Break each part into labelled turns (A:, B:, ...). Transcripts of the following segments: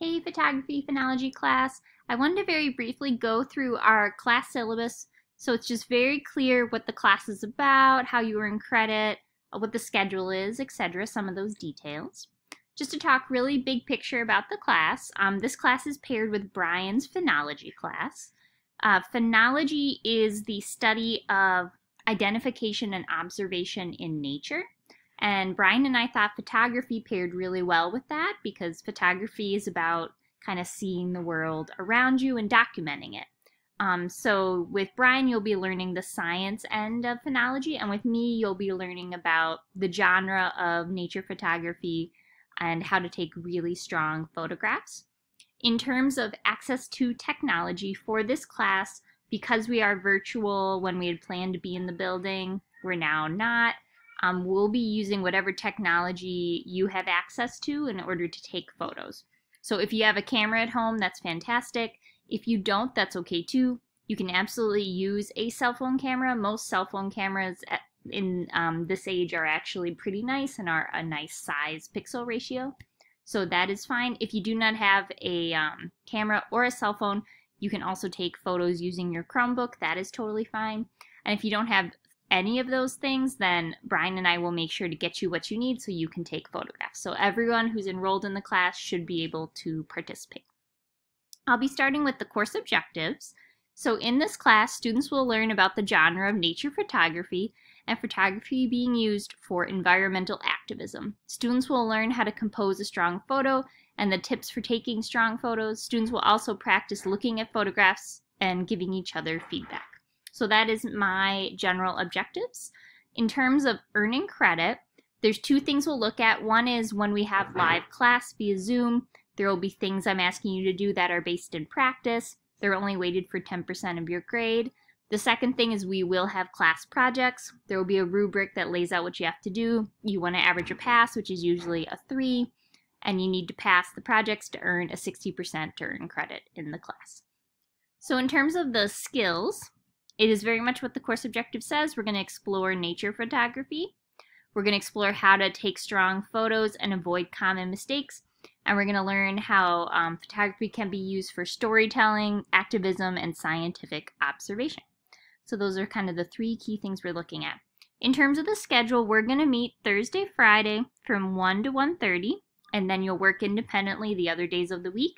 A: Hey photography phenology class. I wanted to very briefly go through our class syllabus so it's just very clear what the class is about, how you earn credit, uh, what the schedule is, etc. Some of those details. Just to talk really big picture about the class, um, this class is paired with Brian's phenology class. Uh, phenology is the study of identification and observation in nature. And Brian and I thought photography paired really well with that because photography is about kind of seeing the world around you and documenting it. Um, so with Brian, you'll be learning the science end of phenology, and with me, you'll be learning about the genre of nature photography and how to take really strong photographs. In terms of access to technology for this class, because we are virtual when we had planned to be in the building, we're now not um, we'll be using whatever technology you have access to in order to take photos. So if you have a camera at home, that's fantastic. If you don't, that's okay too. You can absolutely use a cell phone camera. Most cell phone cameras at, in um, this age are actually pretty nice and are a nice size pixel ratio. So that is fine. If you do not have a um, camera or a cell phone, you can also take photos using your Chromebook. That is totally fine. And if you don't have any of those things, then Brian and I will make sure to get you what you need so you can take photographs. So everyone who's enrolled in the class should be able to participate. I'll be starting with the course objectives. So in this class, students will learn about the genre of nature photography and photography being used for environmental activism. Students will learn how to compose a strong photo and the tips for taking strong photos. Students will also practice looking at photographs and giving each other feedback. So that is my general objectives. In terms of earning credit, there's two things we'll look at. One is when we have live class via Zoom, there will be things I'm asking you to do that are based in practice. They're only weighted for 10% of your grade. The second thing is we will have class projects. There will be a rubric that lays out what you have to do. You want to average a pass, which is usually a 3, and you need to pass the projects to earn a 60% to earn credit in the class. So in terms of the skills, it is very much what the course objective says. We're going to explore nature photography. We're going to explore how to take strong photos and avoid common mistakes. And we're going to learn how um, photography can be used for storytelling, activism, and scientific observation. So those are kind of the three key things we're looking at. In terms of the schedule, we're going to meet Thursday, Friday from 1 to 1.30, and then you'll work independently the other days of the week.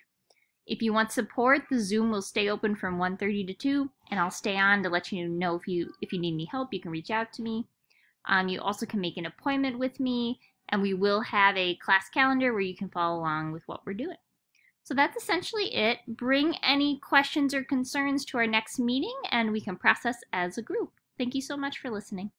A: If you want support, the Zoom will stay open from 1.30 to 2, and I'll stay on to let you know if you if you need any help, you can reach out to me. Um, you also can make an appointment with me, and we will have a class calendar where you can follow along with what we're doing. So that's essentially it. Bring any questions or concerns to our next meeting, and we can process as a group. Thank you so much for listening.